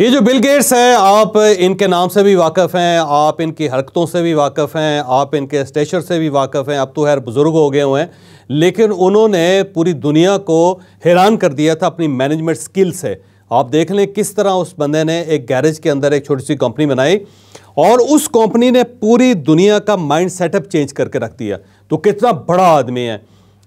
ये जो Bill Gates हैं आप इनके नाम से भी वाकफ़ हैं आप इनकी हरकतों से भी वाकफ़ हैं आप इनके स्टेचर से भी वाकफ़ हैं अब तो खैर बुज़ुर्ग हो गए हुए हैं लेकिन उन्होंने पूरी दुनिया को हैरान कर दिया था अपनी मैनेजमेंट स्किल से आप देख लें किस तरह उस बंदे ने एक गैरेज के अंदर एक छोटी सी कंपनी बनाई और उस कंपनी ने पूरी दुनिया का माइंड सेटअप चेंज करके रख दिया तो कितना बड़ा आदमी है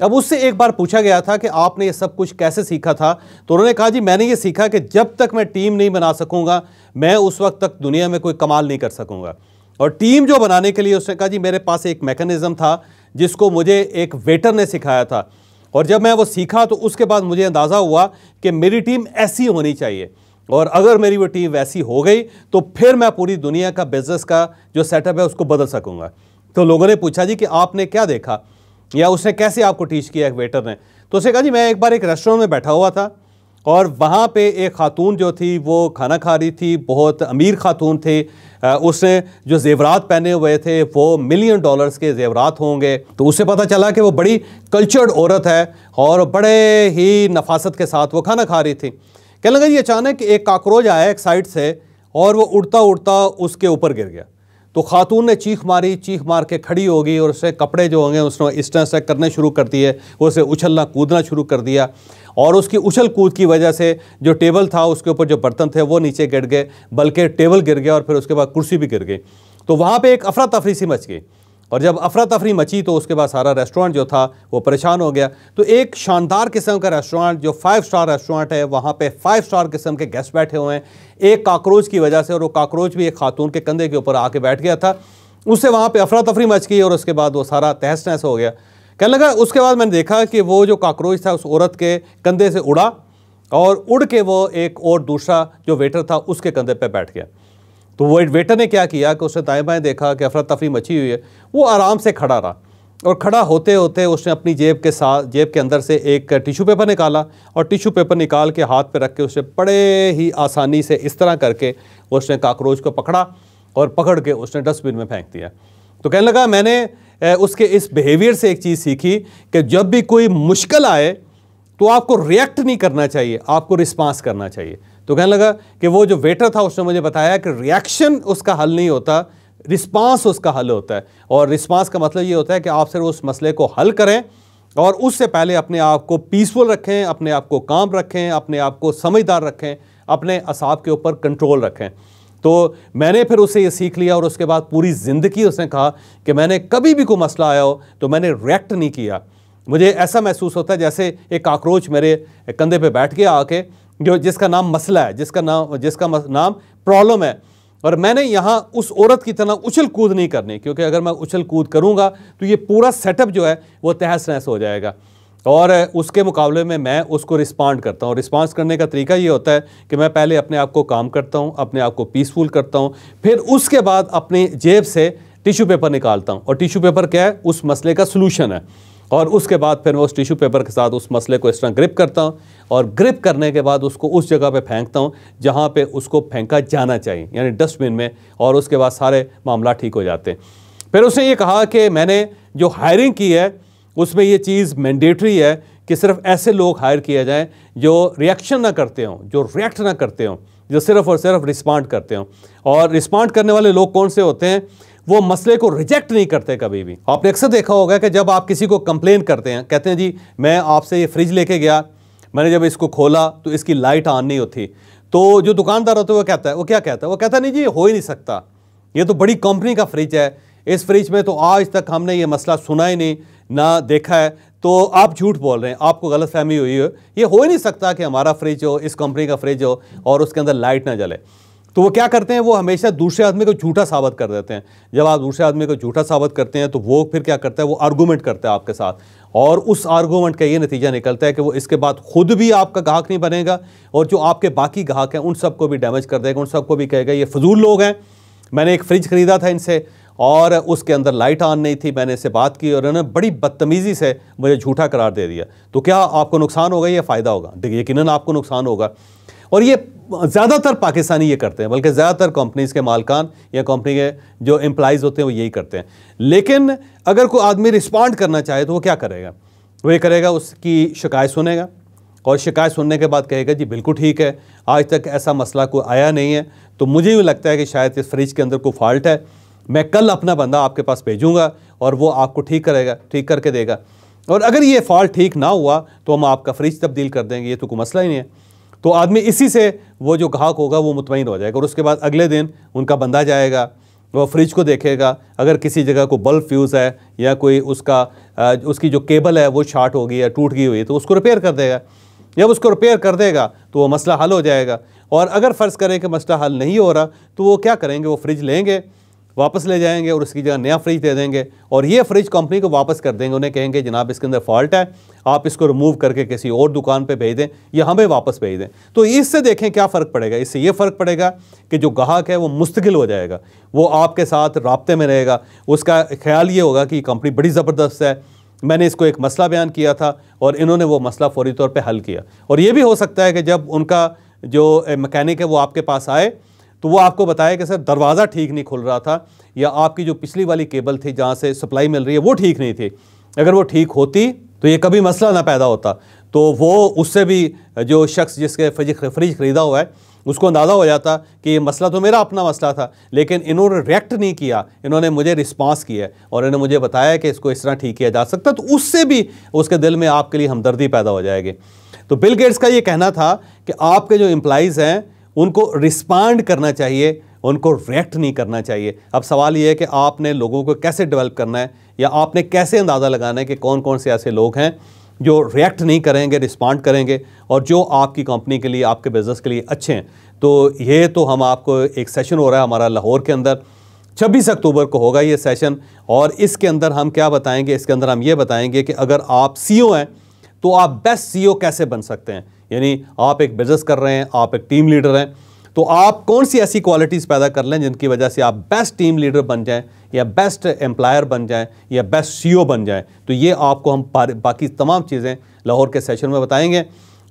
अब उससे एक बार पूछा गया था कि आपने ये सब कुछ कैसे सीखा था तो उन्होंने कहा जी मैंने ये सीखा कि जब तक मैं टीम नहीं बना सकूंगा मैं उस वक्त तक दुनिया में कोई कमाल नहीं कर सकूंगा और टीम जो बनाने के लिए उसने कहा जी मेरे पास एक मैकेनिज़्म था जिसको मुझे एक वेटर ने सिखाया था और जब मैं वो सीखा तो उसके बाद मुझे अंदाज़ा हुआ कि मेरी टीम ऐसी होनी चाहिए और अगर मेरी वो टीम वैसी हो गई तो फिर मैं पूरी दुनिया का बिज़नेस का जो सेटअप है उसको बदल सकूँगा तो लोगों ने पूछा जी कि आपने क्या देखा या उसने कैसे आपको टीच किया एक वेटर ने तो उसने कहा जी मैं एक बार एक रेस्टोरेंट में बैठा हुआ था और वहाँ पे एक खातून जो थी वो खाना खा रही थी बहुत अमीर खातून थी उसने जो जेवरात पहने हुए थे वो मिलियन डॉलर्स के जेवरात होंगे तो उससे पता चला कि वो बड़ी कल्चर्ड औरत है और बड़े ही नफासत के साथ वो खाना खा रही थी कहने लगा जी अचानक एक काकरोच आया एक साइड से और वो उड़ता उड़ता उसके ऊपर गिर गया तो खातून ने चीख मारी चीख मार के खड़ी होगी और उससे कपड़े जो होंगे उसने इस तरह से करने शुरू कर दिए उसे उछलना कूदना शुरू कर दिया और उसकी उछल कूद की वजह से जो टेबल था उसके ऊपर जो बर्तन थे वो नीचे गिर गए बल्कि टेबल गिर गया और फिर उसके बाद कुर्सी भी गिर गई तो वहाँ पर एक अफरा तफरी सी मच गई और जब अफरा तफरी मची तो उसके बाद सारा रेस्टोरेंट जो था वो परेशान हो गया तो एक शानदार किस्म का रेस्टोरेंट जो फाइव स्टार रेस्टोरेंट है वहाँ पे फाइव स्टार किस्म के गेस्ट बैठे हुए हैं एक काकरोच की वजह से और वो काकरोच भी एक खातून के कंधे के ऊपर आके बैठ गया था उससे वहाँ पर अफरा तफरी मच गई और उसके बाद वो सारा तहस नहस हो गया कहने लगा उसके बाद मैंने देखा कि वो जो काकरोच था उस औरत के कंधे से उड़ा और उड़ के वो एक और दूसरा जो वेटर था उसके कंधे पर बैठ गया तो वो वेटर ने क्या किया कि उसने दाएँ बाएँ देखा कि अफरा तफरी मची हुई है वो आराम से खड़ा रहा और खड़ा होते होते उसने अपनी जेब के साथ जेब के अंदर से एक टिशू पेपर निकाला और टिशू पेपर निकाल के हाथ पे रख के उसने बड़े ही आसानी से इस तरह करके उसने काकरोच को पकड़ा और पकड़ के उसने डस्टबिन में फेंक दिया तो कहने लगा मैंने उसके इस बिहेवियर से एक चीज़ सीखी कि जब भी कोई मुश्किल आए तो आपको रिएक्ट नहीं करना चाहिए आपको रिस्पांस करना चाहिए तो कहने लगा कि वो जो वेटर था उसने मुझे बताया कि रिएक्शन उसका हल नहीं होता रिस्पांस उसका हल होता है और रिस्पांस का मतलब ये होता है कि आप सिर्फ उस मसले को हल करें और उससे पहले अपने आप को पीसफुल रखें अपने आप को काम रखें अपने आप को समझदार रखें अपने असाब के ऊपर कंट्रोल रखें तो मैंने फिर उसे ये सीख लिया और उसके बाद पूरी ज़िंदगी उसने कहा कि मैंने कभी भी कोई मसला आया हो तो मैंने रिएक्ट नहीं किया मुझे ऐसा महसूस होता है जैसे एक काकरोच मेरे कंधे पे बैठ गया आके जो जिसका नाम मसला है जिसका नाम जिसका नाम प्रॉब्लम है और मैंने यहाँ उस औरत की तरह उछल कूद नहीं करनी क्योंकि अगर मैं उछल कूद करूँगा तो ये पूरा सेटअप जो है वो तहस नहस हो जाएगा और उसके मुकाबले में मैं उसको रिस्पॉन्ड करता हूँ रिस्पॉन्स करने का तरीका ये होता है कि मैं पहले अपने आप को काम करता हूँ अपने आप को पीसफुल करता हूँ फिर उसके बाद अपनी जेब से टिशू पेपर निकालता हूँ और टिशू पेपर क्या है उस मसले का सलूशन है और उसके बाद फिर मैं उस टिश्यू पेपर के साथ उस मसले को इस तरह ग्रिप करता हूँ और ग्रिप करने के बाद उसको उस जगह पे फेंकता हूँ जहाँ पे उसको फेंका जाना चाहिए यानी डस्टबिन में और उसके बाद सारे मामला ठीक हो जाते हैं फिर उसने ये कहा कि मैंने जो हायरिंग की है उसमें ये चीज़ मैंडेटरी है कि सिर्फ ऐसे लोग हायर किया जाएँ जो रिएक्शन ना करते हों जो रिएक्ट ना करते हों जो सिर्फ और सिर्फ रिस्पॉन्ड करते हों और रिस्पॉन्ड करने वाले लोग कौन से होते हैं वो मसले को रिजेक्ट नहीं करते कभी भी आपने अक्सर देखा होगा कि जब आप किसी को कंप्लेन करते हैं कहते हैं जी मैं आपसे ये फ्रिज लेके गया मैंने जब इसको खोला तो इसकी लाइट ऑन नहीं होती तो जो दुकानदार होते हैं वो कहता है वो क्या कहता है वो कहता है नहीं जी हो ही नहीं सकता ये तो बड़ी कंपनी का फ्रिज है इस फ्रिज में तो आज तक हमने ये मसला सुना ही नहीं ना देखा है तो आप झूठ बोल रहे हैं आपको गलत फहमी हुई है ये हो ही नहीं सकता कि हमारा फ्रिज हो इस कंपनी का फ्रिज हो और उसके अंदर लाइट ना जले तो वो क्या करते हैं वो हमेशा दूसरे आदमी को झूठा साबित कर देते हैं जब आप दूसरे आदमी को झूठा साबित करते हैं तो वो फिर क्या करता है वो आर्गूमेंट करता है आपके साथ और उस आर्गूमेंट का ये नतीजा निकलता है कि वो इसके बाद खुद भी आपका गाहक नहीं बनेगा और जो आपके बाकी गाहक हैं उन सबको भी डैमेज कर देगा उन सबको भी कहेगा ये फजूल लोग हैं मैंने एक फ्रिज ख़रीदा था इनसे और उसके अंदर लाइट ऑन नहीं थी मैंने इससे बात की और उन्होंने बड़ी बदतमीज़ी से मुझे झूठा करार दे दिया तो क्या आपको नुकसान होगा या फ़ायदा होगा देखिए यकीन आपको नुकसान होगा और ये ज़्यादातर पाकिस्तानी ये करते हैं बल्कि ज़्यादातर कंपनीज़ के मालकान या कंपनी के जो एम्प्लाइज़ होते हैं वो यही करते हैं लेकिन अगर कोई आदमी रिस्पॉन्ड करना चाहे तो वो क्या करेगा वो ये करेगा उसकी शिकायत सुनेगा और शिकायत सुनने के बाद कहेगा जी बिल्कुल ठीक है आज तक ऐसा मसला कोई आया नहीं है तो मुझे भी लगता है कि शायद इस फ्रिज के अंदर कोई फॉल्ट है मैं कल अपना बंदा आपके पास भेजूँगा और वो आपको ठीक करेगा ठीक करके देगा और अगर ये फॉल्ट ठीक ना हुआ तो हम आपका फ्रिज तब्दील कर देंगे ये तो कोई मसला ही नहीं है तो आदमी इसी से वो जो ग्राहक होगा वो मुतमिन हो जाएगा और उसके बाद अगले दिन उनका बंदा जाएगा वह फ्रिज को देखेगा अगर किसी जगह को बल्ब फ्यूज़ है या कोई उसका उसकी जो केबल है वो शार्ट हो गई या टूट गई हुई है तो उसको रिपेयर कर देगा जब उसको रिपेयर कर देगा तो वो मसला हल हो जाएगा और अगर फ़र्ज़ करें कि मसला हल नहीं हो रहा तो वो क्या करेंगे वो फ्रिज लेंगे वापस ले जाएंगे और उसकी जगह नया फ्रिज दे देंगे और ये फ्रिज कंपनी को वापस कर देंगे उन्हें कहेंगे जनाब इसके अंदर फॉल्ट है आप इसको रिमूव करके किसी और दुकान पे भेज दें या हमें वापस भेज दें तो इससे देखें क्या फ़र्क पड़ेगा इससे ये फ़र्क पड़ेगा कि जो ग्राहक है वो मुस्तकिल हो जाएगा वो आपके साथ रबते में रहेगा उसका ख्याल ये होगा कि कंपनी बड़ी ज़बरदस्त है मैंने इसको एक मसला बयान किया था और इन्होंने वो मसला फौरी तौर पर हल किया और ये भी हो सकता है कि जब उनका जो मकैनिक है वो आपके पास आए तो वो आपको बताया कि सर दरवाज़ा ठीक नहीं खुल रहा था या आपकी जो पिछली वाली केबल थी जहाँ से सप्लाई मिल रही है वो ठीक नहीं थी अगर वो ठीक होती तो ये कभी मसला ना पैदा होता तो वो उससे भी जो शख्स जिसके फ्रिज फ्रिज ख़रीदा हुआ है उसको अंदाज़ा हो जाता कि ये मसला तो मेरा अपना मसला था लेकिन इन्होंने रिएक्ट नहीं किया इन्होंने मुझे रिस्पांस किया और इन्होंने मुझे बताया कि इसको इस तरह ठीक किया जा सकता तो उससे भी उसके दिल में आपके लिए हमदर्दी पैदा हो जाएगी तो बिल गेट्स का ये कहना था कि आपके जो एम्प्लाइज़ हैं उनको रिस्पांड करना चाहिए उनको रिएक्ट नहीं करना चाहिए अब सवाल यह है कि आपने लोगों को कैसे डेवलप करना है या आपने कैसे अंदाज़ा लगाना है कि कौन कौन से ऐसे लोग हैं जो रिएक्ट नहीं करेंगे रिस्पांड करेंगे और जो आपकी कंपनी के लिए आपके बिज़नेस के लिए अच्छे हैं तो ये तो हम आपको एक सेशन हो रहा है हमारा लाहौर के अंदर छब्बीस अक्टूबर को होगा ये सेशन और इसके अंदर हम क्या बताएंगे इसके अंदर हम ये बताएंगे कि अगर आप सीईओ e हैं तो आप बेस्ट सीईओ e कैसे बन सकते हैं यानी आप एक बिजनेस कर रहे हैं आप एक टीम लीडर हैं तो आप कौन सी ऐसी क्वालिटीज़ पैदा कर लें जिनकी वजह से आप बेस्ट टीम लीडर बन जाएं या बेस्ट एम्प्लायर बन जाएं या बेस्ट सीईओ e बन जाएं तो ये आपको हम बाकी तमाम चीज़ें लाहौर के सेशन में बताएंगे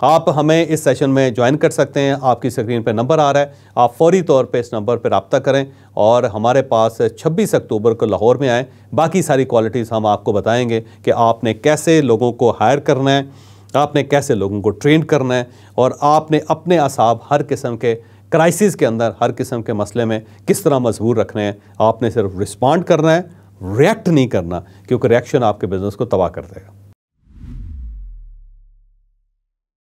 आप हमें इस सेशन में ज्वाइन कर सकते हैं आपकी स्क्रीन पर नंबर आ रहा है आप फौरी तौर पर इस नंबर पर रबता करें और हमारे पास छब्बीस अक्टूबर को लाहौर में आएँ बाकी सारी क्वालिटीज़ हम आपको बताएँगे कि आपने कैसे लोगों को हायर करना है आपने कैसे लोगों को ट्रेन करना है और आपने अपने असाब हर किस्म के क्राइसिस के अंदर हर किस्म के मसले में किस तरह मजबूर रखने हैं आपने सिर्फ रिस्पॉन्ड करना है रिएक्ट नहीं करना क्योंकि रिएक्शन आपके बिज़नेस को तबाह कर देगा